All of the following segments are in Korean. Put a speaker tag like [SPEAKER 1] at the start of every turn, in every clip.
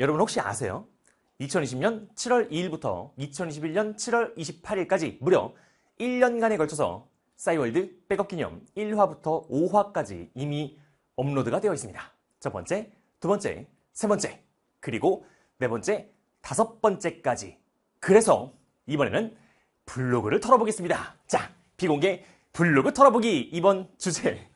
[SPEAKER 1] 여러분 혹시 아세요? 2020년 7월 2일부터 2021년 7월 28일까지 무려 1년간에 걸쳐서 싸이월드 백업 기념 1화부터 5화까지 이미 업로드가 되어 있습니다. 첫 번째, 두 번째, 세 번째, 그리고 네 번째, 다섯 번째까지. 그래서 이번에는 블로그를 털어보겠습니다. 자, 비공개 블로그 털어보기 이번 주제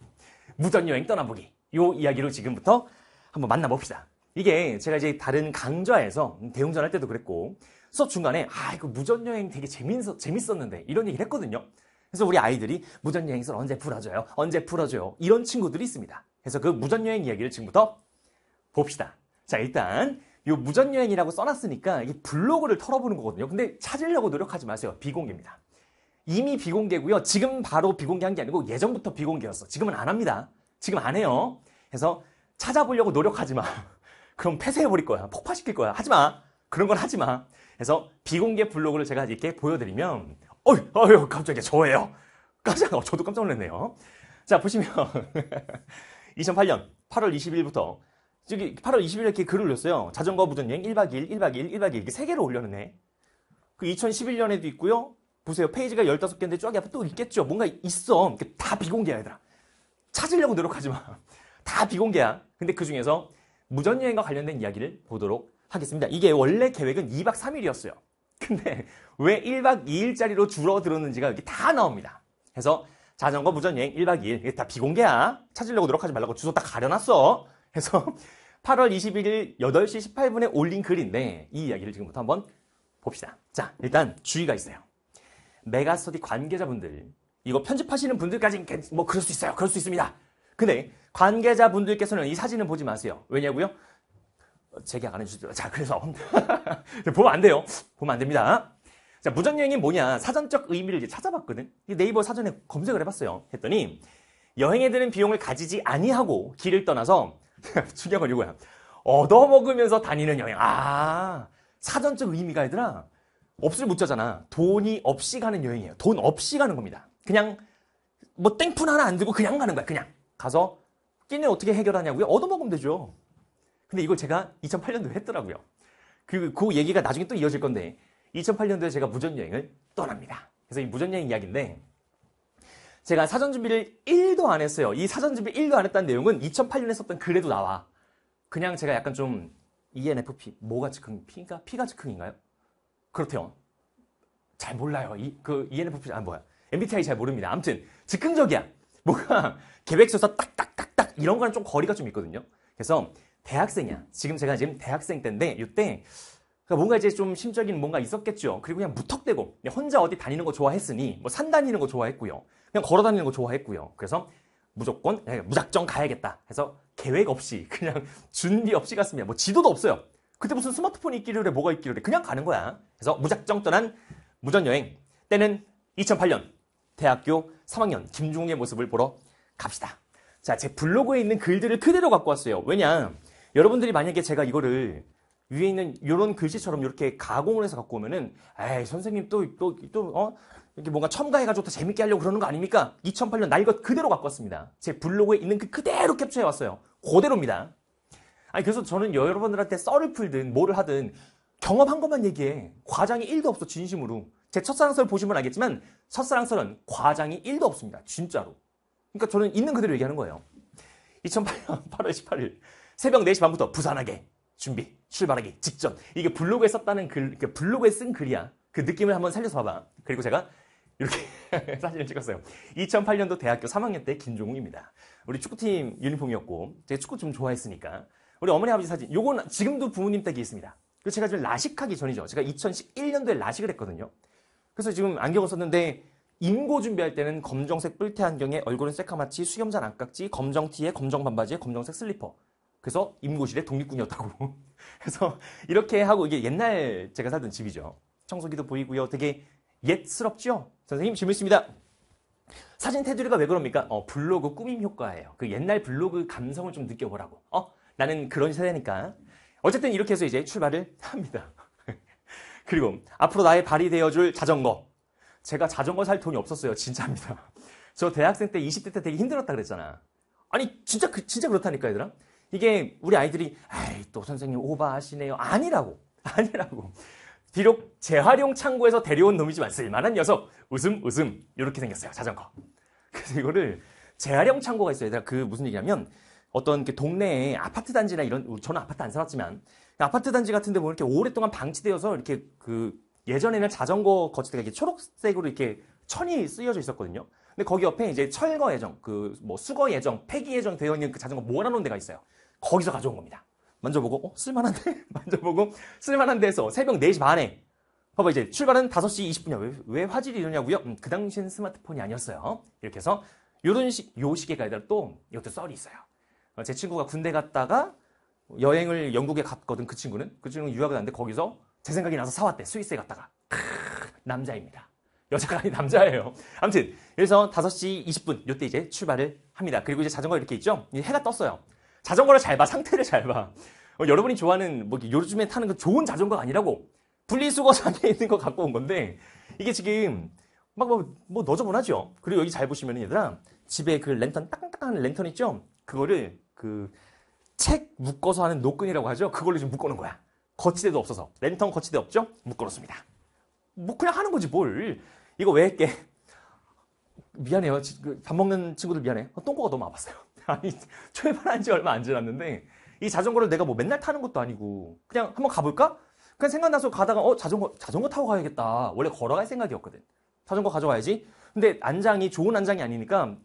[SPEAKER 1] 무전여행 떠나보기 요 이야기로 지금부터 한번 만나봅시다. 이게 제가 이제 다른 강좌에서 대웅전 할 때도 그랬고 수업 중간에 아 이거 무전여행 되게 재밌었, 재밌었는데 이런 얘기를 했거든요. 그래서 우리 아이들이 무전여행설 언제 풀어줘요? 언제 풀어줘요? 이런 친구들이 있습니다. 그래서 그 무전여행 이야기를 지금부터 봅시다. 자 일단 이 무전여행이라고 써놨으니까 이 블로그를 털어보는 거거든요. 근데 찾으려고 노력하지 마세요. 비공개입니다. 이미 비공개고요. 지금 바로 비공개한 게 아니고 예전부터 비공개였어. 지금은 안 합니다. 지금 안 해요. 그래서 찾아보려고 노력하지 마. 그럼 폐쇄해버릴 거야. 폭파시킬 거야. 하지 마. 그런 건 하지 마. 그래서 비공개 블로그를 제가 이렇게 보여드리면, 어휴, 어휴, 갑자기 저예요. 깜짝, 어, 저도 깜짝 놀랐네요. 자, 보시면, 2008년 8월 20일부터 저기 8월 20일 에 이렇게 글을 올렸어요. 자전거 무전여행 1박 2일, 1박 2일, 1박 2일 이렇게 3 개를 올렸네. 그 2011년에도 있고요. 보세요. 페이지가 15개인데 쫙옆에또 있겠죠. 뭔가 있어. 다 비공개야, 얘들아. 찾으려고 노력하지 마. 다 비공개야. 근데 그 중에서 무전여행과 관련된 이야기를 보도록 하겠습니다. 이게 원래 계획은 2박 3일이었어요. 근데 왜 1박 2일짜리로 줄어들었는지가 여기 다 나옵니다. 그래서 자전거 무전여행 1박 2일 이게 다 비공개야. 찾으려고 노력하지 말라고 주소 딱 가려놨어. 해서 8월 21일 8시 18분에 올린 글인데 네, 이 이야기를 지금부터 한번 봅시다. 자, 일단 주의가 있어요. 메가스터디 관계자분들 이거 편집하시는 분들까지는 뭐 그럴 수 있어요. 그럴 수 있습니다. 근데 관계자분들께서는 이 사진을 보지 마세요. 왜냐고요? 어, 제게안 해주죠. 자, 그래서 보면 안 돼요. 보면 안 됩니다. 자, 무전여행이 뭐냐? 사전적 의미를 이제 찾아봤거든. 네이버 사전에 검색을 해봤어요. 했더니 여행에 드는 비용을 가지지 아니하고 길을 떠나서 중요한 건 이거야. 얻어먹으면서 다니는 여행. 아, 사전적 의미가 얘들아. 없을 못 자잖아. 돈이 없이 가는 여행이에요. 돈 없이 가는 겁니다. 그냥 뭐 땡푼 하나 안 들고 그냥 가는 거야. 그냥. 가서 끼니 어떻게 해결하냐고요? 얻어먹으면 되죠. 근데 이걸 제가 2008년도에 했더라고요. 그, 그 얘기가 나중에 또 이어질 건데 2008년도에 제가 무전여행을 떠납니다. 그래서 이 무전여행 이야기인데 제가 사전 준비를 1도 안 했어요. 이 사전 준비 1도 안 했다는 내용은 2008년에 썼던 글에도 나와. 그냥 제가 약간 좀 ENFP, 뭐가 즉흥, P가? P가 즉흥인가요? 그렇대요. 잘 몰라요. 이, 그 ENFP, 아, 뭐야. MBTI 잘 모릅니다. 아무튼 즉흥적이야. 뭔가 계획서사 딱딱딱딱 이런 거랑 좀 거리가 좀 있거든요. 그래서 대학생이야. 지금 제가 지금 대학생 때인데 이때 그러니까 뭔가 이제 좀 심적인 뭔가 있었겠죠. 그리고 그냥 무턱대고 그냥 혼자 어디 다니는 거 좋아했으니 뭐 산 다니는 거 좋아했고요. 그냥 걸어 다니는 거 좋아했고요. 그래서 무조건 무작정 가야겠다. 해서 계획 없이 그냥 준비 없이 갔습니다. 뭐 지도도 없어요. 그때 무슨 스마트폰이 있기를 해 뭐가 있기를 해 그냥 가는 거야. 그래서 무작정 떠난 무전 여행. 때는 2008년 대학교 3학년 김종욱의 모습을 보러 갑시다. 자, 제 블로그에 있는 글들을 그대로 갖고 왔어요. 왜냐? 여러분들이 만약에 제가 이거를 위에 있는 이런 글씨처럼 이렇게 가공을 해서 갖고 오면은 에이 선생님 또 또 또어 이렇게 뭔가 첨가해가지고 더 재밌게 하려고 그러는 거 아닙니까? 2008년 날것 그대로 갖고 왔습니다. 제 블로그에 있는 그 그대로 캡처해 왔어요. 그대로입니다. 아니 그래서 저는 여러분들한테 썰을 풀든 뭐를 하든 경험한 것만 얘기해. 과장이 1도 없어 진심으로. 제 첫사랑설 보시면 알겠지만 첫사랑설은 과장이 1도 없습니다. 진짜로. 그러니까 저는 있는 그대로 얘기하는 거예요. 2008년 8월 18일 새벽 4시 반부터 부산하게 준비 출발하기 직전 이게 블로그에 썼다는 글 블로그에 쓴 글이야. 그 느낌을 한번 살려서 봐봐. 그리고 제가 이렇게 사진을 찍었어요. 2008년도 대학교 3학년 때 김종욱입니다. 우리 축구팀 유니폼이었고 제가 축구 좀 좋아했으니까 우리 어머니 아버지 사진 요건 지금도 부모님 댁에 있습니다. 그리고 제가 지금 라식하기 전이죠. 제가 2011년도에 라식을 했거든요. 그래서 지금 안경을 썼는데 인고 준비할 때는 검정색 뿔테 안경에 얼굴은 새카맣지 수염잘 안깍지 검정 티에 검정 반바지에 검정색 슬리퍼 그래서 임고실에 독립군이었다고 그래서 이렇게 하고 이게 옛날 제가 살던 집이죠 청소기도 보이고요 되게 옛스럽죠 선생님 질문 있습니다 사진 테두리가 왜 그럽니까? 어, 블로그 꾸밈 효과예요 그 옛날 블로그 감성을 좀 느껴보라고 어? 나는 그런 세대니까 어쨌든 이렇게 해서 이제 출발을 합니다 그리고 앞으로 나의 발이 되어줄 자전거. 제가 자전거 살 돈이 없었어요. 진짜입니다. 저 대학생 때 20대 때 되게 힘들었다 그랬잖아. 아니 진짜 그, 진짜 그렇다니까 얘들아. 이게 우리 아이들이 에이 또 선생님 오바하시네요. 아니라고. 아니라고. 비록 재활용 창고에서 데려온 놈이지만 쓸만한 녀석. 웃음 웃음. 이렇게 생겼어요. 자전거. 그래서 이거를 재활용 창고가 있어요. 얘들아 그 무슨 얘기냐면 어떤 그 동네에 아파트 단지나 이런 저는 아파트 안 살았지만 아파트 단지 같은 데 보면 뭐 이렇게 오랫동안 방치되어서 이렇게 그 예전에는 자전거 거치대가 이렇게 초록색으로 이렇게 천이 쓰여져 있었거든요. 근데 거기 옆에 이제 철거 예정, 그 뭐 수거 예정, 폐기 예정 되어 있는 그 자전거 모아놓은 데가 있어요. 거기서 가져온 겁니다. 만져보고 어, 쓸만한데? 만져보고 쓸만한 데서 새벽 4시 반에 봐봐 이제 출발은 5시 20분이야. 왜, 왜 화질이 이러냐고요? 음, 그 당시엔 스마트폰이 아니었어요. 이렇게 해서 요런 식, 요 시계가 아니라 또 이것도 썰이 있어요. 어, 제 친구가 군대 갔다가 여행을 영국에 갔거든 그 친구는 그 친구는 유학을 갔는데 거기서 제 생각이 나서 사왔대 스위스에 갔다가 크, 남자입니다 여자가 아니 남자예요 아무튼 그래서 5시 20분 요때 이제 출발을 합니다 그리고 이제 자전거 이렇게 있죠 이제 해가 떴어요 자전거를 잘 봐 상태를 잘봐 어, 여러분이 좋아하는 뭐 요즘에 타는 그 좋은 자전거가 아니라고 분리수거장에 있는 거 갖고 온 건데 이게 지금 막 뭐 뭐 너저분하죠 그리고 여기 잘 보시면 얘들아 집에 그 랜턴 딱딱한 랜턴 있죠 그거를 그책 묶어서 하는 노끈이라고 하죠. 그걸로 지금 묶어놓은 거야. 거치대도 없어서. 랜턴 거치대 없죠? 묶어놓습니다. 뭐 그냥 하는 거지 뭘. 이거 왜 했게? 미안해요. 그, 밥 먹는 친구들 미안해. 똥꼬가 너무 아팠어요. 아니 출발한 지 얼마 안 지났는데 이 자전거를 내가 뭐 맨날 타는 것도 아니고 그냥 한번 가볼까? 그냥 생각나서 가다가 어 자전거 자전거 타고 가야겠다. 원래 걸어갈 생각이었거든. 자전거 가져가야지. 근데 안장이 좋은 안장이 아니니까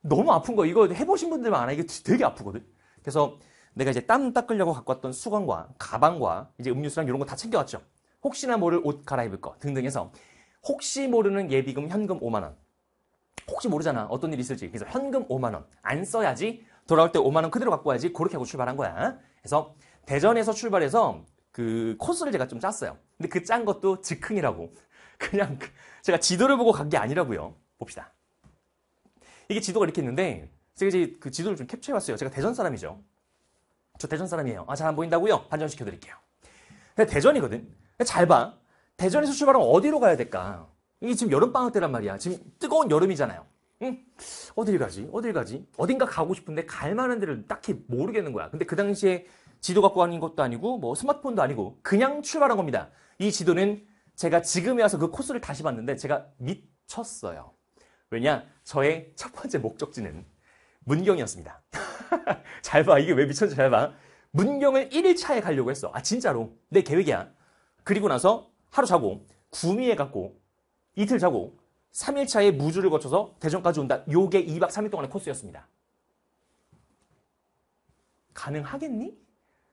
[SPEAKER 1] 너무 아픈 거 이거 해보신 분들만 알아. 이게 되게 아프거든. 그래서 내가 이제 땀 닦으려고 갖고 왔던 수건과 가방과 이제 음료수랑 이런 거 다 챙겨왔죠. 혹시나 모를 옷 갈아입을 거 등등 해서 혹시 모르는 예비금 현금 5만 원. 혹시 모르잖아. 어떤 일이 있을지. 그래서 현금 5만 원. 안 써야지. 돌아올 때 5만 원 그대로 갖고 와야지. 그렇게 하고 출발한 거야. 그래서 대전에서 출발해서 그 코스를 제가 좀 짰어요. 근데 그 짠 것도 즉흥이라고. 그냥 제가 지도를 보고 간 게 아니라고요. 봅시다. 이게 지도가 이렇게 있는데 제가 이제 그 지도를 좀 캡처해 왔어요. 제가 대전 사람이죠. 저 대전 사람이에요. 아, 잘 안 보인다고요? 반전시켜 드릴게요. 대전이거든. 잘 봐. 대전에서 출발하면 어디로 가야 될까? 이게 지금 여름방학 때란 말이야. 지금 뜨거운 여름이잖아요. 응? 어딜 가지? 어딜 가지? 어딘가 가고 싶은데 갈 만한 데를 딱히 모르겠는 거야. 근데 그 당시에 지도 갖고 가는 것도 아니고 뭐 스마트폰도 아니고 그냥 출발한 겁니다. 이 지도는 제가 지금에 와서 그 코스를 다시 봤는데 제가 미쳤어요. 왜냐? 저의 첫 번째 목적지는 문경이었습니다. 잘 봐. 이게 왜 미쳤는지 잘 봐. 문경을 1일차에 가려고 했어. 아, 진짜로. 내 계획이야. 그리고 나서 하루 자고, 구미에 갔고, 이틀 자고, 3일차에 무주를 거쳐서 대전까지 온다. 요게 2박 3일 동안의 코스였습니다. 가능하겠니?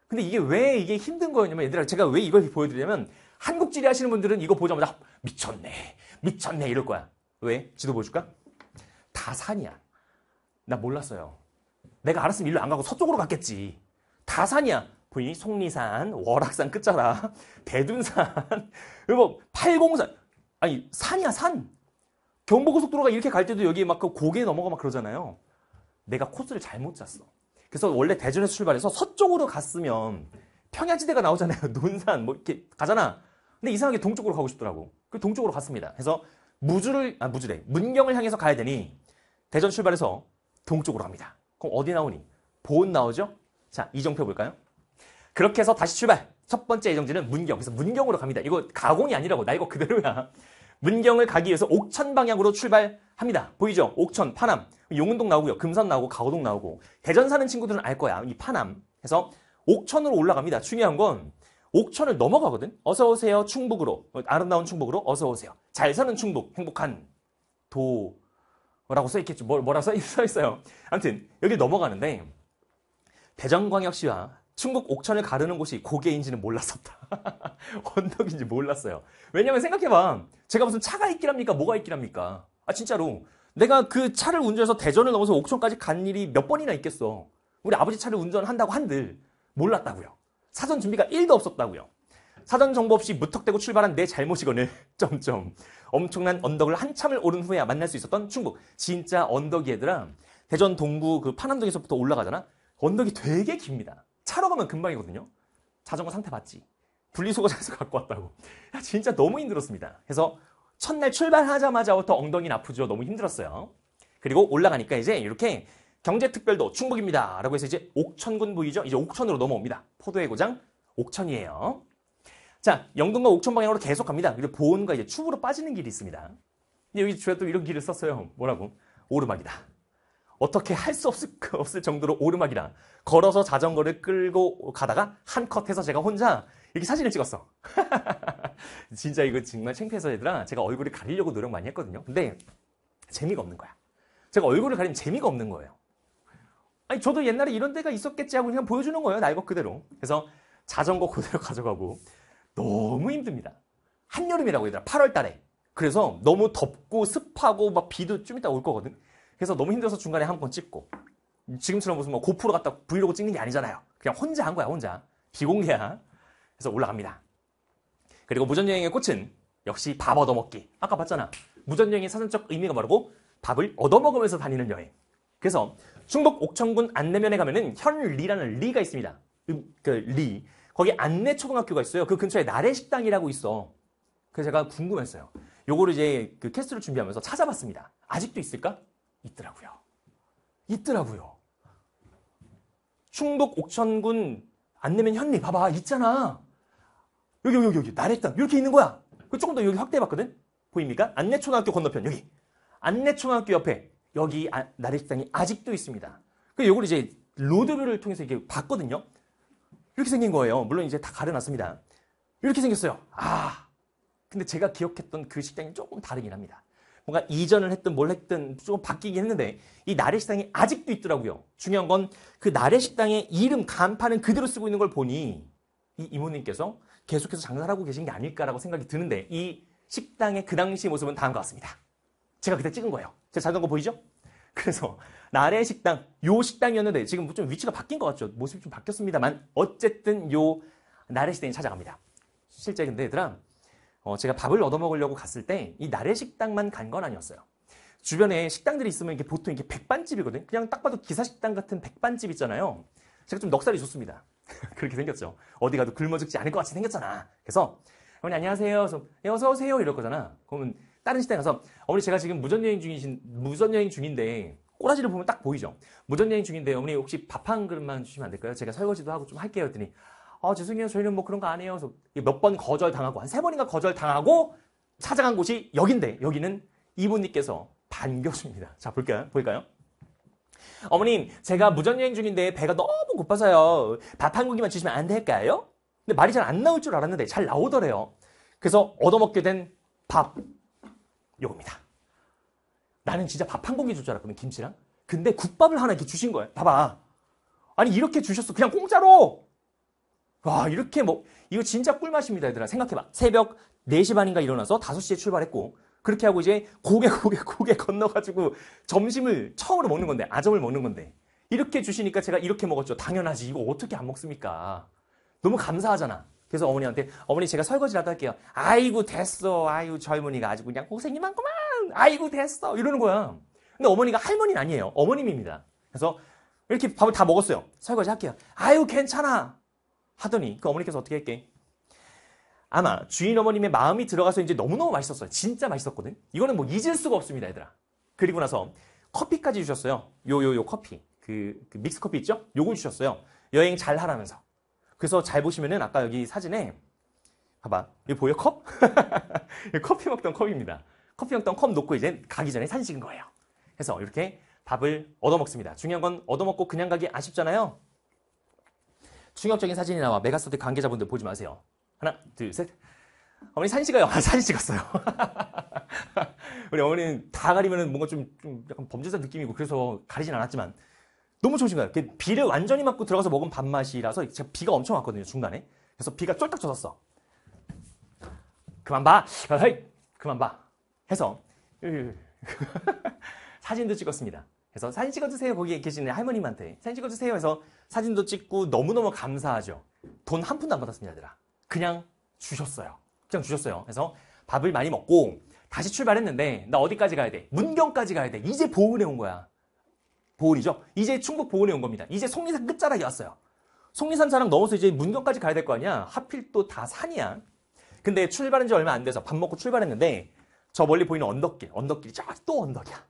[SPEAKER 1] 근데 이게 왜 이게 힘든 거였냐면 얘들아 제가 왜 이걸 보여드리냐면 한국지리 하시는 분들은 이거 보자마자 미쳤네 미쳤네 이럴 거야 왜? 지도 보여줄까? 다 산이야 나 몰랐어요. 내가 알았으면 일로 안 가고 서쪽으로 갔겠지. 다 산이야. 보이니? 속리산, 월악산 끝자락, 대둔산, 그리고 팔공산. 아니, 산이야, 산. 경부고속도로가 이렇게 갈 때도 여기 막 그 고개 넘어가 막 그러잖아요. 내가 코스를 잘못 짰어. 그래서 원래 대전에서 출발해서 서쪽으로 갔으면 평야지대가 나오잖아요. 논산 뭐 이렇게 가잖아. 근데 이상하게 동쪽으로 가고 싶더라고. 그 동쪽으로 갔습니다. 그래서 무주를 아 무주래 문경을 향해서 가야 되니 대전 출발해서 동쪽으로 갑니다. 그럼 어디 나오니? 보온 나오죠? 자, 이정표 볼까요? 그렇게 해서 다시 출발. 첫 번째 예정지는 문경. 그래서 문경으로 갑니다. 이거 가공이 아니라고. 나 이거 그대로야. 문경을 가기 위해서 옥천 방향으로 출발합니다. 보이죠? 옥천, 파남, 용운동 나오고요. 금산 나오고 가오동 나오고. 대전 사는 친구들은 알 거야. 이 파남. 그래서 옥천으로 올라갑니다. 중요한 건 옥천을 넘어가거든. 어서 오세요. 충북으로. 아름다운 충북으로 어서 오세요. 잘 사는 충북. 행복한 도 뭐라고 써있겠지 뭐, 뭐라 써있어요. 아무튼 여기 넘어가는데 대전광역시와 충북 옥천을 가르는 곳이 고개인지는 몰랐었다. 언덕인지 몰랐어요. 왜냐면 생각해봐. 제가 무슨 차가 있긴합니까 뭐가 있긴합니까아 진짜로. 내가 그 차를 운전해서 대전을 넘어서 옥천까지 간 일이 몇 번이나 있겠어. 우리 아버지 차를 운전한다고 한들 몰랐다고요. 사전 준비가 1도 없었다고요. 사전 정보 없이 무턱대고 출발한 내 잘못이거늘 점점 엄청난 언덕을 한참을 오른 후에야 만날 수 있었던 충북. 진짜 언덕이 얘들아. 대전 동구 그 파남동에서부터 올라가잖아. 언덕이 되게 깁니다. 차로 가면 금방이거든요. 자전거 상태 봤지. 분리수거장에서 갖고 왔다고. 야, 진짜 너무 힘들었습니다. 그래서 첫날 출발하자마자부터 엉덩이 아프죠. 너무 힘들었어요. 그리고 올라가니까 이제 이렇게 경제특별도 충북입니다. 라고 해서 이제 옥천군 부이죠 이제 옥천으로 넘어옵니다. 포도의 고장 옥천이에요. 자, 영동과 옥천 방향으로 계속 갑니다. 그리고 보온과 이제 춤으로 빠지는 길이 있습니다. 근데 여기 제가 또 이런 길을 썼어요. 뭐라고? 오르막이다. 어떻게 할 수 없을, 없을 정도로 오르막이다. 걸어서 자전거를 끌고 가다가 한 컷해서 제가 혼자 이렇게 사진을 찍었어. 진짜 이거 정말 창피해서 얘들아 제가 얼굴을 가리려고 노력 많이 했거든요. 근데 재미가 없는 거야. 제가 얼굴을 가리면 재미가 없는 거예요. 아니 저도 옛날에 이런 데가 있었겠지 하고 그냥 보여주는 거예요. 날 것 그대로. 그래서 자전거 그대로 가져가고 너무 힘듭니다. 한여름이라고 얘들아. 8월 달에. 그래서 너무 덥고 습하고 막 비도 좀 이따 올 거거든. 그래서 너무 힘들어서 중간에 한 번 찍고 지금처럼 무슨 뭐 고프로 갖다 브이로그 찍는 게 아니잖아요. 그냥 혼자 한 거야, 혼자. 비공개야. 그래서 올라갑니다. 그리고 무전여행의 꽃은 역시 밥 얻어먹기. 아까 봤잖아. 무전여행의 사전적 의미가 뭐라고 밥을 얻어먹으면서 다니는 여행. 그래서 충북 옥천군 안내면에 가면은 현리라는 리가 있습니다. 그 리. 거기 안내 초등학교가 있어요. 그 근처에 나래식당이라고 있어. 그래서 제가 궁금했어요. 요거를 이제 그 캐스트를 준비하면서 찾아봤습니다. 아직도 있을까? 있더라고요. 있더라고요. 충북 옥천군 안내면 현리 봐봐 있잖아. 여기 여기 여기 나래당 식 이렇게 있는 거야. 그 조금 더 여기 확대해봤거든. 보입니까? 안내초등학교 건너편 여기 안내초등학교 옆에 여기 아, 나래식당이 아직도 있습니다. 그 요걸 이제 로드뷰를 통해서 이게 봤거든요. 이렇게 생긴 거예요. 물론 이제 다 가려놨습니다. 이렇게 생겼어요. 아, 근데 제가 기억했던 그 식당이 조금 다르긴 합니다. 뭔가 이전을 했든 뭘 했든 조금 바뀌긴 했는데 이 나래 식당이 아직도 있더라고요. 중요한 건 그 나래 식당의 이름 간판은 그대로 쓰고 있는 걸 보니 이 이모님께서 계속해서 장사를 하고 계신 게 아닐까라고 생각이 드는데 이 식당의 그 당시 모습은 다음과 같습니다. 제가 그때 찍은 거예요. 제 자전거 보이죠? 그래서 나래 식당, 요 식당이었는데 지금 좀 위치가 바뀐 것 같죠. 모습이 좀 바뀌었습니다만 어쨌든 요 나래 식당에 찾아갑니다. 실제 근데 얘들아 어, 제가 밥을 얻어 먹으려고 갔을 때 이 나래 식당만 간 건 아니었어요. 주변에 식당들이 있으면 이게 보통 이게 백반집이거든. 요 그냥 딱 봐도 기사식당 같은 백반집 있잖아요. 제가 좀 넉살이 좋습니다. 그렇게 생겼죠. 어디 가도 굶어 죽지 않을 것 같이 생겼잖아. 그래서 어머니 안녕하세요. 그 어서 오세요 이럴 거잖아. 그러면 다른 식당 가서 어머니 제가 지금 무전 여행 중이신 무전 여행 중인데 꼬라지를 보면 딱 보이죠. 무전 여행 중인데 어머니 혹시 밥 한 그릇만 주시면 안 될까요? 제가 설거지도 하고 좀 할게요 했더니 아 죄송해요 저희는 뭐 그런 거 안 해요. 그래서 몇 번 거절 당하고 한 세 번인가 거절 당하고 찾아간 곳이 여긴데 여기는 이분님께서 반겨줍니다. 자 볼까요? 볼까요? 어머님, 제가 무전여행 중인데 배가 너무 고파서요. 밥한 고기만 주시면 안 될까요? 근데 말이 잘 안 나올 줄 알았는데 잘 나오더래요. 그래서 얻어먹게 된밥 요겁니다. 나는 진짜 밥 한 공기 줄 줄 알았거든, 김치랑. 근데 국밥을 하나 이렇게 주신 거예요. 봐봐. 아니, 이렇게 주셨어. 그냥 공짜로! 와, 이렇게 뭐, 이거 진짜 꿀맛입니다, 얘들아. 생각해봐. 새벽 4시 반인가 일어나서 5시에 출발했고, 그렇게 하고 이제 고개, 고개, 고개 건너가지고 점심을 처음으로 먹는 건데, 아점을 먹는 건데. 이렇게 주시니까 제가 이렇게 먹었죠. 당연하지. 이거 어떻게 안 먹습니까? 너무 감사하잖아. 그래서 어머니한테 어머니 제가 설거지라도 할게요. 아이고 됐어. 아이고 젊은이가 아주 그냥 고생이 많구만. 아이고 됐어. 이러는 거야. 근데 어머니가 할머니는 아니에요. 어머님입니다. 그래서 이렇게 밥을 다 먹었어요. 설거지 할게요. 아유 괜찮아. 하더니 그 어머니께서 어떻게 할게? 아마 주인 어머님의 마음이 들어가서 이제 너무너무 맛있었어요. 진짜 맛있었거든. 이거는 뭐 잊을 수가 없습니다, 얘들아. 그리고 나서 커피까지 주셨어요. 요 요 요 커피. 그, 그 믹스 커피 있죠? 요걸 주셨어요. 여행 잘 하라면서. 그래서 잘 보시면은 아까 여기 사진에 봐봐 이거 보여 컵? 커피 먹던 컵입니다. 커피 먹던 컵 놓고 이제 가기 전에 사진 찍은 거예요. 그래서 이렇게 밥을 얻어먹습니다. 중요한 건 얻어먹고 그냥 가기 아쉽잖아요. 충격적인 사진이 나와 메가스터디 관계자분들 보지 마세요. 하나 둘 셋. 어머니 사진 찍어요. 아, 사진 찍었어요. 우리 어머니는 다 가리면은 뭔가 좀, 좀 약간 범죄자 느낌이고 그래서 가리진 않았지만 너무 조신가요 그 비를 완전히 맞고 들어가서 먹은 밥맛이라서 제가 비가 엄청 왔거든요, 중간에. 그래서 비가 쫄딱 젖었어. 그만 봐! 그만 봐! 해서 사진도 찍었습니다. 그래서 사진 찍어주세요. 거기에 계시는 할머님한테 사진 찍어주세요. 해서 사진도 찍고 너무너무 감사하죠. 돈 한 푼도 안 받았습니다, 얘들아. 그냥 주셨어요. 그냥 주셨어요. 그래서 밥을 많이 먹고 다시 출발했는데 나 어디까지 가야 돼? 문경까지 가야 돼. 이제 보은에 온 거야. 보은이죠. 이제 충북 보은에 온 겁니다. 이제 송리산 끝자락에 왔어요. 송리산 자락 넘어서 이제 문경까지 가야 될 거 아니야. 하필 또 다 산이야. 근데 출발한 지 얼마 안 돼서 밥 먹고 출발했는데 저 멀리 보이는 언덕길, 언덕길이 쫙 또 언덕이야.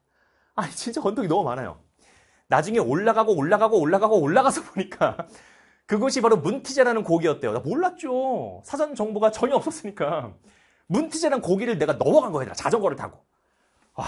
[SPEAKER 1] 아니 진짜 언덕이 너무 많아요. 나중에 올라가고 올라가고 올라가고 올라가서 보니까 그것이 바로 문티제라는 고기였대요. 나 몰랐죠. 사전 정보가 전혀 없었으니까. 문티제라는 고기를 내가 넘어간 거야. 얘 자전거를 타고. 와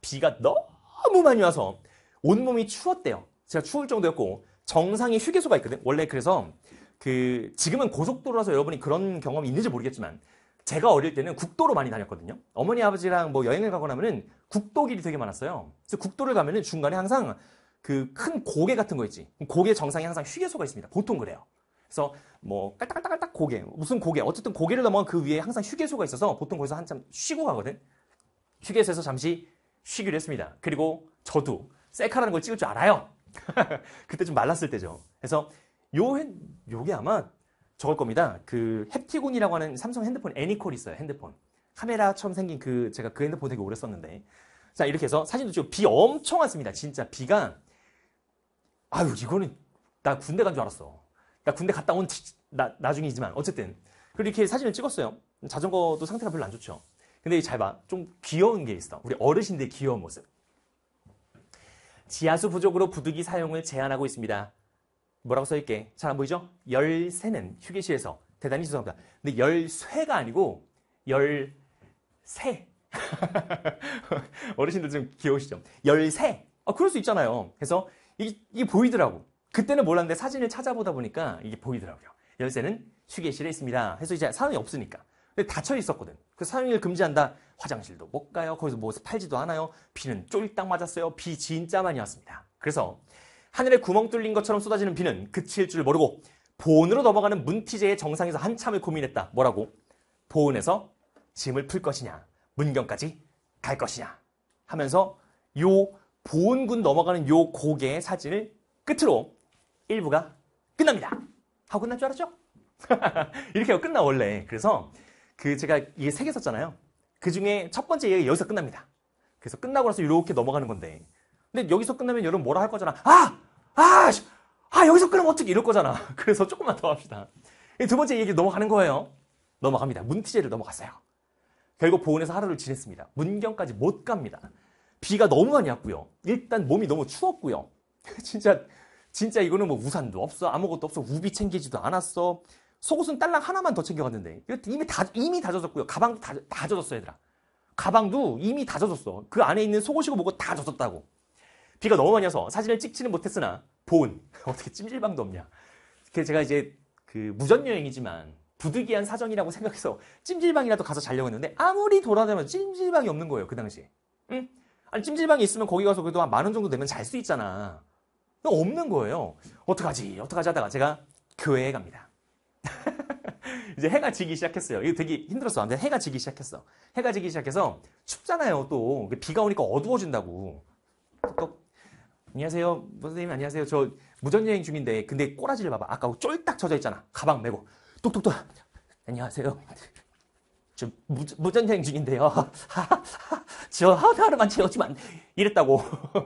[SPEAKER 1] 비가 너무 많이 와서 온몸이 추웠대요. 제가 추울 정도였고 정상에 휴게소가 있거든. 원래 그래서 그 지금은 고속도로라서 여러분이 그런 경험이 있는지 모르겠지만 제가 어릴 때는 국도로 많이 다녔거든요. 어머니 아버지랑 뭐 여행을 가거나 하면은 국도길이 되게 많았어요. 그래서 국도를 가면은 중간에 항상 그 큰 고개 같은 거 있지. 고개 정상에 항상 휴게소가 있습니다. 보통 그래요. 그래서 뭐 깔딱깔딱깔딱 고개 무슨 고개 어쨌든 고개를 넘어 그 위에 항상 휴게소가 있어서 보통 거기서 한참 쉬고 가거든. 휴게소에서 잠시 쉬기로 했습니다. 그리고 저도 셀카라는 걸 찍을 줄 알아요. 그때 좀 말랐을 때죠. 그래서 요, 요게 아마 저걸 겁니다. 그 햅티곤이라고 하는 삼성 핸드폰 애니콜 있어요. 핸드폰. 카메라 처음 생긴 그 제가 그 핸드폰 되게 오래 썼는데. 자, 이렇게 해서 사진도 찍고 비 엄청 왔습니다. 진짜 비가 아유, 이거는 나 군대 간 줄 알았어. 나 군대 갔다 온 나, 나중이지만 어쨌든 그리고 이렇게 사진을 찍었어요. 자전거도 상태가 별로 안 좋죠. 근데 잘 봐. 좀 귀여운 게 있어. 우리 어르신들 의 귀여운 모습. 지하수 부족으로 부득이 사용을 제한하고 있습니다. 뭐라고 써있게? 잘 안 보이죠? 열쇠는 휴게실에서 대단히 죄송합니다. 근데 열쇠가 아니고 열쇠 어르신들 좀 귀여우시죠? 열쇠 아, 그럴 수 있잖아요. 그래서 이게, 이게 보이더라고. 그때는 몰랐는데 사진을 찾아보다 보니까 이게 보이더라고요. 열쇠는 휴게실에 있습니다. 그래서 이제 사람이 없으니까. 닫혀 있었거든. 그 사용일 금지한다. 화장실도 못 가요. 거기서 뭐 팔지도 않아요. 비는 쫄딱 맞았어요. 비 진짜 많이 왔습니다. 그래서 하늘에 구멍 뚫린 것처럼 쏟아지는 비는 그칠 줄 모르고 보온으로 넘어가는 문티제의 정상에서 한참을 고민했다. 뭐라고? 보온에서 짐을 풀 것이냐, 문경까지 갈 것이냐 하면서 요 보온군 넘어가는 요 고개의 사진을 끝으로 일부가 끝납니다. 하고 끝난 줄 알았죠? 이렇게 끝나 원래. 그래서 그 제가 이게 세 개 썼잖아요. 그 중에 첫 번째 얘기가 여기서 끝납니다. 그래서 끝나고 나서 이렇게 넘어가는 건데. 근데 여기서 끝나면 여러분 뭐라 할 거잖아. 아! 아! 아! 여기서 끝나면 어떻게 이럴 거잖아. 그래서 조금만 더 합시다. 두 번째 얘기 넘어가는 거예요. 넘어갑니다. 문티제를 넘어갔어요. 결국 보온에서 하루를 지냈습니다. 문경까지 못 갑니다. 비가 너무 많이 왔고요. 일단 몸이 너무 추웠고요. 진짜 진짜 이거는 뭐 우산도 없어 아무것도 없어 우비 챙기지도 않았어 속옷은 딸랑 하나만 더 챙겨갔는데 이미 다 이미 다 젖었고요. 가방도 다, 다 젖었어 얘들아. 가방도 이미 다 젖었어. 그 안에 있는 속옷이고 뭐고 다 젖었다고. 비가 너무 많이 와서 사진을 찍지는 못했으나 본 어떻게 찜질방도 없냐. 그래 제가 이제 그 무전 여행이지만 부득이한 사정이라고 생각해서 찜질방이라도 가서 자려고 했는데 아무리 돌아다녀도 찜질방이 없는 거예요 그 당시에. 응? 아니 찜질방이 있으면 거기 가서 그래도 한 만 원 정도 되면 잘 수 있잖아. 없는 거예요. 어떡하지? 어떡하지 하다가 제가 교회에 갑니다. 이제 해가 지기 시작했어요. 이거 되게 힘들었어. 근데 해가 지기 시작했어. 해가 지기 시작해서 춥잖아요. 또 비가 오니까 어두워진다고. 또 안녕하세요. 선생님 안녕하세요. 저 무전여행 중인데 근데 꼬라지를 봐봐. 아까 쫄딱 젖어 있잖아. 가방 메고 똑똑똑. 안녕하세요. 저 무, 전여행 중인데요. 저 하루하루만 채워주면 이랬다고.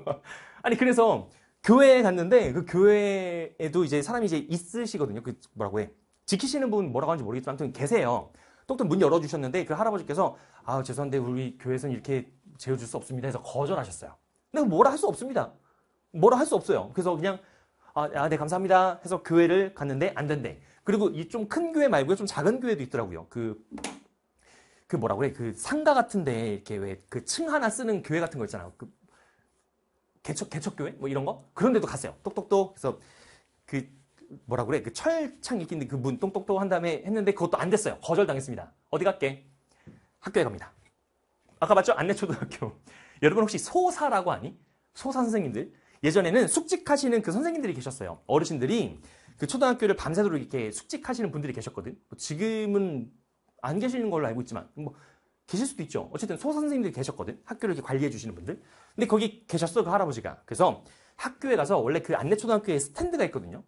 [SPEAKER 1] 아니 그래서 교회에 갔는데 그 교회에도 이제 사람이 이제 있으시거든요. 그 뭐라고 해? 지키시는 분 뭐라고 하는지 모르겠지만 아무튼 계세요. 똑똑 문 열어주셨는데 그 할아버지께서 아 죄송한데 우리 교회에서는 이렇게 재워줄 수 없습니다 해서 거절하셨어요. 근데 뭐라 할 수 없습니다. 뭐라 할 수 없어요. 그래서 그냥 아, 아, 네, 감사합니다. 해서 교회를 갔는데 안 된대. 그리고 이 좀 큰 교회 말고 좀 작은 교회도 있더라고요. 그, 그 뭐라 그래? 그 상가 같은데 이렇게 왜 그 층 하나 쓰는 교회 같은 거 있잖아요. 그 개척, 개척교회? 뭐 이런 거? 그런데도 갔어요. 똑똑똑. 그래서 그 뭐라 그래 그 철창 있긴데 그 문 똥똑똑 한 다음에 했는데 그것도 안 됐어요. 거절당했습니다. 어디 갈게? 학교에 갑니다. 아까 봤죠? 안내초등학교. 여러분 혹시 소사라고 하니 소사 선생님들. 예전에는 숙직하시는 그 선생님들이 계셨어요. 어르신들이 그 초등학교를 밤새도록 이렇게 숙직하시는 분들이 계셨거든. 뭐 지금은 안 계시는 걸로 알고 있지만 뭐 계실 수도 있죠. 어쨌든 소사 선생님들이 계셨거든. 학교를 이렇게 관리해 주시는 분들. 근데 거기 계셨어 그 할아버지가. 그래서 학교에 가서 원래 그 안내초등학교에 스탠드가 있거든요.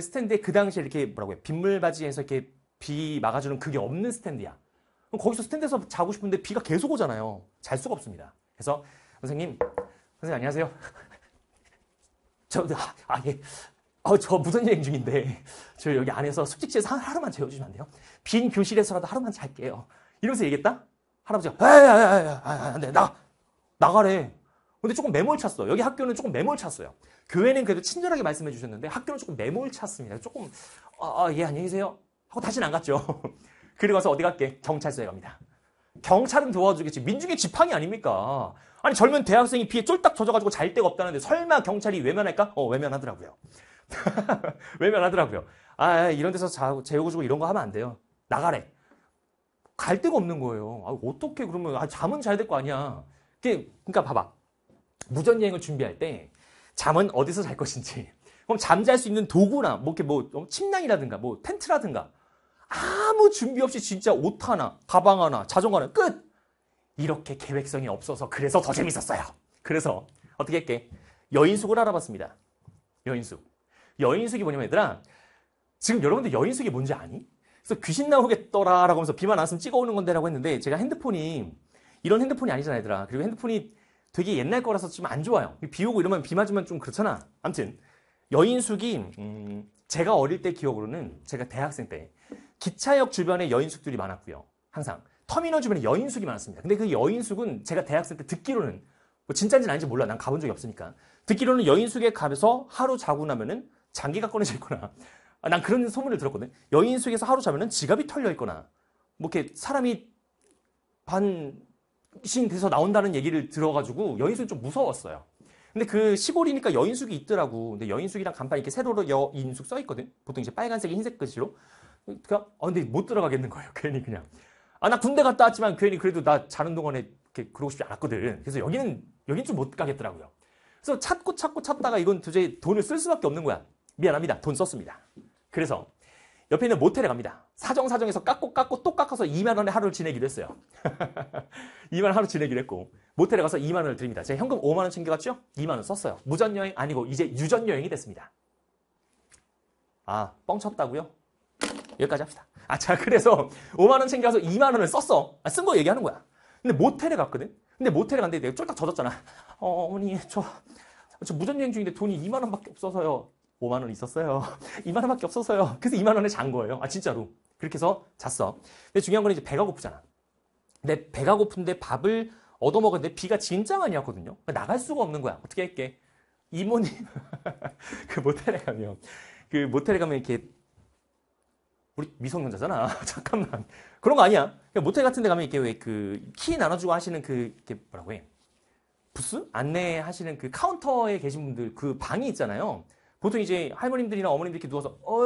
[SPEAKER 1] 스탠드에 그 당시에 이렇게 뭐라고 해요 빗물 바지에서 이렇게 비 막아주는 그게 없는 스탠드야. 그럼 거기서 스탠드에서 자고 싶은데 비가 계속 오잖아요. 잘 수가 없습니다. 그래서 선생님, 선생님 안녕하세요. 저, 아, 아 예. 어, 저 무슨 여행 중인데 저 여기 안에서 숙직지에서 하루만 재워주시면 안 돼요? 빈 교실에서라도 하루만 잘게요. 이러면서 얘기했다? 할아버지가 야야야야야 안돼 나 나가래 근데 조금 매몰 찼어. 여기 학교는 조금 매몰 찼어요. 교회는 그래도 친절하게 말씀해 주셨는데 학교는 조금 매몰 찼습니다. 조금 아, 아 예, 안녕히 계세요. 하고 다시는 안 갔죠. 그리고서 어디 갈게? 경찰서에 갑니다. 경찰은 도와주겠지. 민중의 지팡이 아닙니까? 아니 젊은 대학생이 피해 쫄딱 젖어가지고 잘 데가 없다는데 설마 경찰이 외면할까? 어 외면하더라고요. 외면하더라고요. 아 이런 데서 자, 재우고 주고 이런 거 하면 안 돼요. 나가래. 갈 데가 없는 거예요. 아, 어떻게 그러면 아, 잠은 잘 될 거 아니야. 그게, 그러니까 봐봐. 무전 여행을 준비할 때 잠은 어디서 잘 것인지 그럼 잠잘 수 있는 도구나 뭐 이렇게 뭐 어, 침낭이라든가 뭐 텐트라든가 아무 준비 없이 진짜 옷 하나, 가방 하나, 자전거 하나 끝. 이렇게 계획성이 없어서 그래서 더 재밌었어요. 그래서 어떻게 할게? 여인숙을 알아봤습니다. 여인숙. 여인숙이 뭐냐면 얘들아 지금 여러분들 여인숙이 뭔지 아니? 그래서 귀신 나오겠더라 라고 하면서 비만 안 왔으면 찍어오는 건데 라고 했는데 제가 핸드폰이 이런 핸드폰이 아니잖아 요 얘들아. 그리고 핸드폰이 되게 옛날 거라서 좀 안 좋아요. 비 오고 이러면 비 맞으면 좀 그렇잖아. 암튼 여인숙이 음, 제가 어릴 때 기억으로는 제가 대학생 때 기차역 주변에 여인숙들이 많았고요. 항상 터미널 주변에 여인숙이 많았습니다. 근데 그 여인숙은 제가 대학생 때 듣기로는 뭐 진짜인지 아닌지 몰라. 난 가본 적이 없으니까. 듣기로는 여인숙에 가면서 하루 자고 나면은 장기가 꺼내져 있거나 아, 난 그런 소문을 들었거든. 여인숙에서 하루 자면은 지갑이 털려 있거나 뭐 이렇게 사람이 반신 돼서 나온다는 얘기를 들어가지고 여인숙는좀 무서웠어요. 근데 그 시골이니까 여인숙이 있더라고. 근데 여인숙이랑 간판 이렇게 이 세로로 여인숙 써 있거든. 보통 이제 빨간색 흰색 글씨로. 그니까 아, 근데 못 들어가겠는 거예요. 괜히 그냥. 아, 나 군대 갔다 왔지만 괜히 그래도 나 자는 동안에 이렇게 그러고 싶지 않았거든. 그래서 여기는 여긴 좀 못 가겠더라고요. 그래서 찾고 찾고 찾다가 이건 도저히 돈을 쓸 수밖에 없는 거야. 미안합니다. 돈 썼습니다. 그래서 옆에 있는 모텔에 갑니다. 사정사정해서 깎고 깎고 또 깎아서 2만 원에 하루를 지내기로 했어요. 2만 원 하루 지내기로 했고 모텔에 가서 2만 원을 드립니다. 제가 현금 5만 원 챙겨갔죠? 2만 원 썼어요. 무전여행 아니고 이제 유전여행이 됐습니다. 아, 뻥쳤다고요? 여기까지 합시다. 아, 자, 그래서 5만 원 챙겨가서 2만 원을 썼어. 아, 쓴 거 얘기하는 거야. 근데 모텔에 갔거든? 근데 모텔에 갔는데 내가 쫄딱 젖었잖아. 어, 어머니, 저, 저 무전여행 중인데 돈이 2만 원밖에 없어서요. 5만 원 있었어요. 2만 원밖에 없어서요. 그래서 2만 원에 잔 거예요. 아 진짜로. 그렇게 해서 잤어. 근데 중요한 건 이제 배가 고프잖아. 내 배가 고픈데 밥을 얻어먹었는데 비가 진짜 많이 왔거든요. 그러니까 나갈 수가 없는 거야. 어떻게 할게? 이모님 그 모텔에 가면 그 모텔에 가면 이렇게 우리 미성년자잖아. 잠깐만 그런 거 아니야. 그러니까 모텔 같은데 가면 이렇게 왜 그 키 나눠주고 하시는 그 이렇게 뭐라고 해? 부스 안내하시는 그 카운터에 계신 분들 그 방이 있잖아요. 보통 이제 할머님들이나 어머님들이 이 누워서 어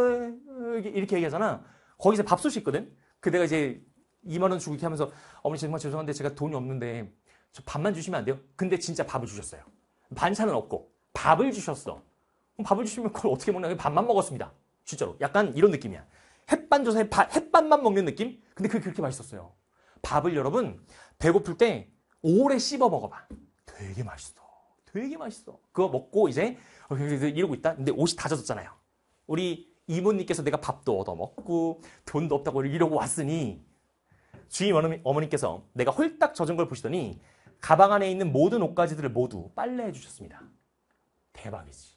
[SPEAKER 1] 이렇게 얘기하잖아. 거기서 밥솥이 있거든. 그대가 이제 2만 원 주고 이렇게 하면서 어머니 정말 죄송한데 제가 돈이 없는데 저 밥만 주시면 안 돼요? 근데 진짜 밥을 주셨어요. 반찬은 없고 밥을 주셨어. 그럼 밥을 주시면 그걸 어떻게 먹냐? 밥만 먹었습니다. 진짜로. 약간 이런 느낌이야. 햇반 조사에 바, 햇반만 먹는 느낌? 근데 그게 그렇게 맛있었어요. 밥을 여러분 배고플 때 오래 씹어 먹어봐. 되게 맛있어. 되게 맛있어. 그거 먹고 이제 어, 이러고 있다. 근데 옷이 다 젖었잖아요. 우리 이모님께서 내가 밥도 얻어먹고 돈도 없다고 이러고 왔으니 주인 어머니, 께서 내가 홀딱 젖은 걸 보시더니 가방 안에 있는 모든 옷가지들을 모두 빨래해 주셨습니다. 대박이지.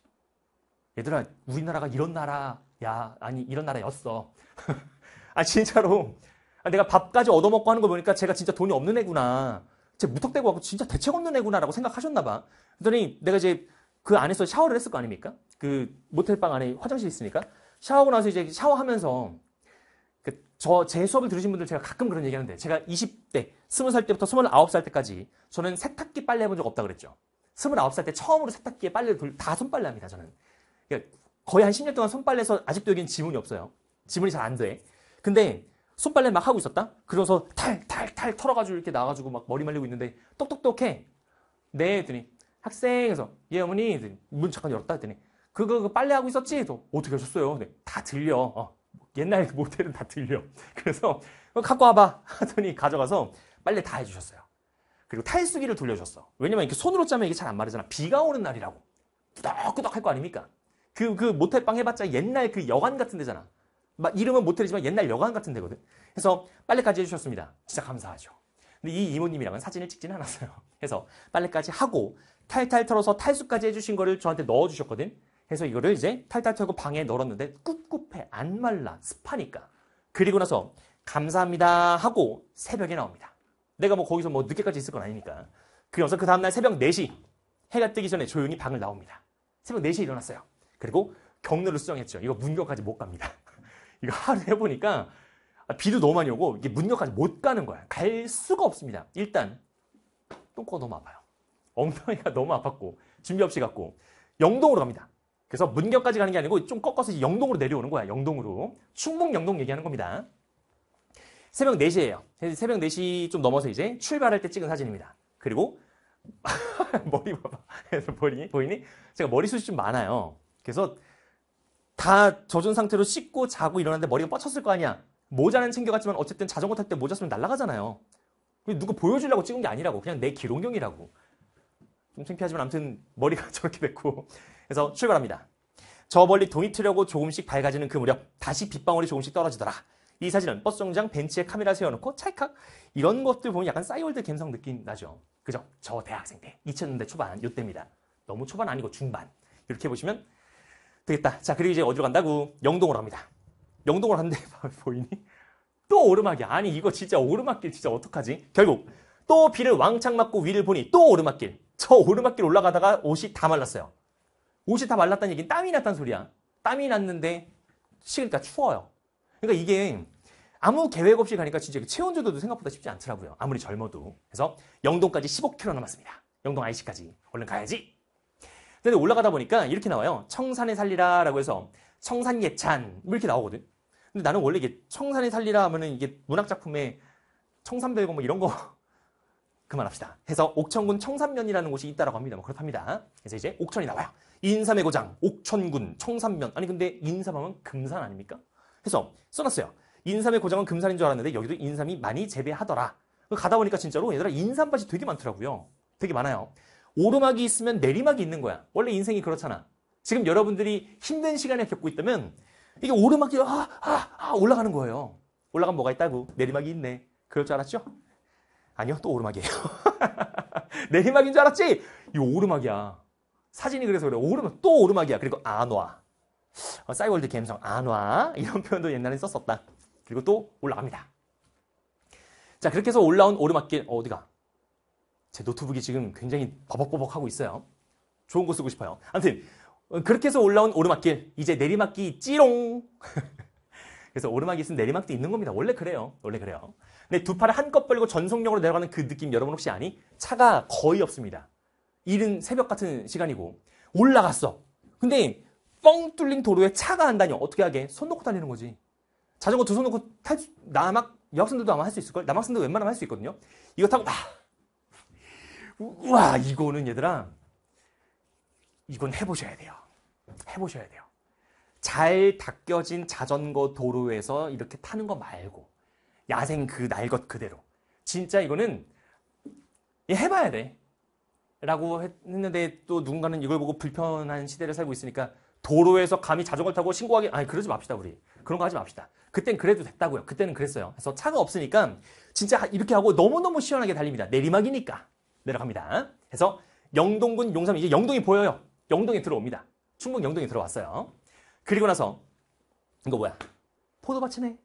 [SPEAKER 1] 얘들아 우리나라가 이런 나라야 아니 이런 나라였어. 아 진짜로 아, 내가 밥까지 얻어먹고 하는 거 보니까 제가 진짜 돈이 없는 애구나. 제 무턱대고 하고 진짜 대책 없는 애구나라고 생각하셨나 봐. 그랬더니 내가 이제 그 안에서 샤워를 했을 거 아닙니까? 그 모텔방 안에 화장실 있으니까 샤워하고 나서 이제 샤워하면서 그 저 제 수업을 들으신 분들 제가 가끔 그런 얘기하는데 제가 20대 20살 때부터 29살 때까지 저는 세탁기 빨래 해본 적 없다 그랬죠. 29살 때 처음으로 세탁기에 빨래를 다 손빨래 합니다 저는. 그러니까 거의 한 10년 동안 손빨래해서 아직도 여기는 지문이 없어요. 지문이 잘 안 돼. 근데 손빨래 막 하고 있었다? 그러면서 탈, 탈, 탈 털어가지고 이렇게 나와가지고 막 머리 말리고 있는데 똑똑똑해. 네, 했더니 학생 에서예 어머니 문 잠깐 열었다 했더니 그거, 그 빨래 하고 있었지? 또 어떻게 하셨어요? 네, 다 들려. 어, 옛날 그 모델은 다 들려. 그래서 어, 갖고 와봐 하더니 가져가서 빨래 다 해주셨어요. 그리고 탈수기를 돌려줬어. 왜냐면 이렇게 손으로 짜면 이게 잘 안 마르잖아. 비가 오는 날이라고. 꾸덕꾸덕 할 거 아닙니까? 그, 그 모텔방 해봤자 옛날 그 여관 같은 데잖아. 막 이름은 모텔이지만 옛날 여관 같은 데거든. 그래서 빨래까지 해주셨습니다. 진짜 감사하죠. 근데 이 이모님이랑은 사진을 찍지는 않았어요. 그래서 빨래까지 하고 탈탈 털어서 탈수까지 해주신 거를 저한테 넣어주셨거든. 그래서 이거를 이제 탈탈 털고 방에 널었는데 꿉꿉해 안 말라 습하니까. 그리고 나서 감사합니다 하고 새벽에 나옵니다. 내가 뭐 거기서 뭐 늦게까지 있을 건 아니니까. 그러면서 그 다음날 새벽 4시 해가 뜨기 전에 조용히 방을 나옵니다. 새벽 4시에 일어났어요. 그리고 경로를 수정했죠. 이거 문교까지못 갑니다. 이거 하루 해보니까 아, 비도 너무 많이 오고 이게 문교까지못 가는 거야. 갈 수가 없습니다. 일단 똥꼬가 너무 아파요. 엉덩이가 너무 아팠고 준비 없이 갔고 영동으로 갑니다. 그래서 문경까지 가는 게 아니고 좀 꺾어서 영동으로 내려오는 거야. 영동으로. 충북 영동 얘기하는 겁니다. 새벽 4시예요. 새벽 4시 좀 넘어서 이제 출발할 때 찍은 사진입니다. 그리고 머리 봐봐. 머리 보이니? 제가 머리숱이 좀 많아요. 그래서 다 젖은 상태로 씻고 자고 일어났는데 머리가 뻗쳤을 거 아니야. 모자는 챙겨갔지만 어쨌든 자전거 탈 때 모자 쓰면 날아가잖아요. 누구 보여주려고 찍은 게 아니라고. 그냥 내 기록용이라고. 좀 창피하지만 아무튼 머리가 저렇게 됐고 그래서 출발합니다. 저 멀리 동이 트려고 조금씩 밝아지는 그 무렵 다시 빗방울이 조금씩 떨어지더라. 이 사진은 버스 정장 벤치에 카메라 세워놓고 찰칵 이런 것들 보면 약간 싸이월드 감성 느낌 나죠. 그죠? 저 대학생 때 2000년대 초반 요때입니다. 너무 초반 아니고 중반 이렇게 보시면 되겠다. 자 그리고 이제 어디로 간다고 영동으로 갑니다. 영동으로 갔는데 보이니 또 오르막이야. 아니 이거 진짜 오르막길 진짜 어떡하지? 결국 또 비를 왕창 맞고 위를 보니 또 오르막길. 저 오르막길 올라가다가 옷이 다 말랐어요. 옷이 다 말랐다는 얘기는 땀이 났다는 소리야. 땀이 났는데 식으니까 추워요. 그러니까 이게 아무 계획 없이 가니까 진짜 체온 조도도 생각보다 쉽지 않더라고요. 아무리 젊어도. 그래서 영동까지 15km 남았습니다. 영동 IC까지. 얼른 가야지. 근데 올라가다 보니까 이렇게 나와요. 청산에 살리라 라고 해서 청산 예찬 뭐 이렇게 나오거든. 근데 나는 원래 이게 청산에 살리라 하면은 이게 문학 작품에 청산별고 뭐 이런 거 그만합시다. 해서 옥천군 청산면이라는 곳이 있다라고 합니다. 뭐 그렇답니다. 그래서 이제 옥천이 나와요. 인삼의 고장, 옥천군, 청산면. 아니 근데 인삼하면 금산 아닙니까? 해서 써놨어요. 인삼의 고장은 금산인 줄 알았는데 여기도 인삼이 많이 재배하더라. 가다 보니까 진짜로 얘들아 인삼밭이 되게 많더라고요. 되게 많아요. 오르막이 있으면 내리막이 있는 거야. 원래 인생이 그렇잖아. 지금 여러분들이 힘든 시간을 겪고 있다면 이게 오르막이 아, 아, 아 올라가는 거예요. 올라가면 뭐가 있다고 내리막이 있네. 그럴 줄 알았죠? 아니요, 또 오르막이에요. 내리막인 줄 알았지? 이 오르막이야. 사진이 그래서 그래. 오르막, 또 오르막이야. 그리고 안 와. 어, 싸이월드 갬성안 와. 이런 표현도 옛날에 썼었다. 그리고 또 올라갑니다. 자, 그렇게 해서 올라온 오르막길, 어, 어디가? 제 노트북이 지금 굉장히 버벅버벅 하고 있어요. 좋은 거 쓰고 싶어요. 아무튼, 어, 그렇게 해서 올라온 오르막길, 이제 내리막길 찌롱! 그래서 오르막이 있으면 내리막도 있는 겁니다. 원래 그래요. 원래 그래요. 근데 두 팔을 한껏 벌고 리 전속력으로 내려가는 그 느낌 여러분 혹시 아니? 차가 거의 없습니다. 이른 새벽 같은 시간이고 올라갔어. 근데 뻥 뚫린 도로에 차가 안 다녀. 어떻게 하게? 손 놓고 다니는 거지. 자전거 두 손 놓고 탈 남학 여학생들도 아마 할 수 있을걸? 남학생도 웬만하면 할 수 있거든요. 이거 타고 와. 아! 우와 이거는 얘들아 이건 해보셔야 돼요. 해보셔야 돼요. 잘 닦여진 자전거 도로에서 이렇게 타는 거 말고 야생 그 날 것 그대로 진짜 이거는 해봐야 돼 라고 했는데 또 누군가는 이걸 보고 불편한 시대를 살고 있으니까 도로에서 감히 자전거를 타고 신고하기 아니 그러지 맙시다 우리 그런 거 하지 맙시다 그땐 그래도 됐다고요 그때는 그랬어요 그래서 차가 없으니까 진짜 이렇게 하고 너무너무 시원하게 달립니다 내리막이니까 내려갑니다 그래서 영동군 용산 이제 영동이 보여요 영동에 들어옵니다 충북 영동에 들어왔어요 그리고 나서 이거 뭐야? 포도밭이네.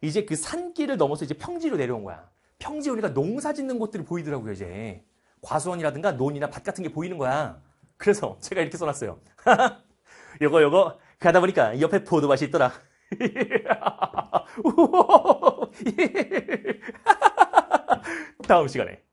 [SPEAKER 1] 이제 그 산길을 넘어서 이제 평지로 내려온 거야. 평지 우리가 농사 짓는 곳들이 보이더라고요, 이제. 과수원이라든가 논이나 밭 같은 게 보이는 거야. 그래서 제가 이렇게 써놨어요. 요거, 요거, 가다 보니까 옆에 포도밭이 있더라. 다음 시간에